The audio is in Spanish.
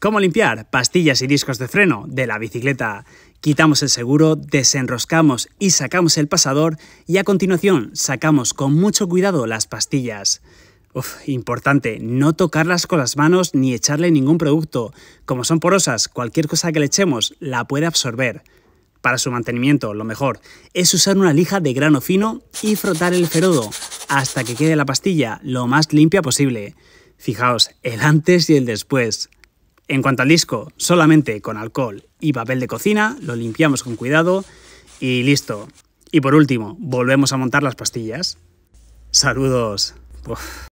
Cómo limpiar pastillas y discos de freno de la bicicleta. Quitamos el seguro, desenroscamos y sacamos el pasador y a continuación sacamos con mucho cuidado las pastillas. importante, no tocarlas con las manos ni echarle ningún producto. Como son porosas, cualquier cosa que le echemos la puede absorber. Para su mantenimiento, lo mejor es usar una lija de grano fino y frotar el ferodo hasta que quede la pastilla lo más limpia posible. Fijaos, el antes y el después. En cuanto al disco, solamente con alcohol y papel de cocina, lo limpiamos con cuidado y listo. Y por último, volvemos a montar las pastillas. Saludos.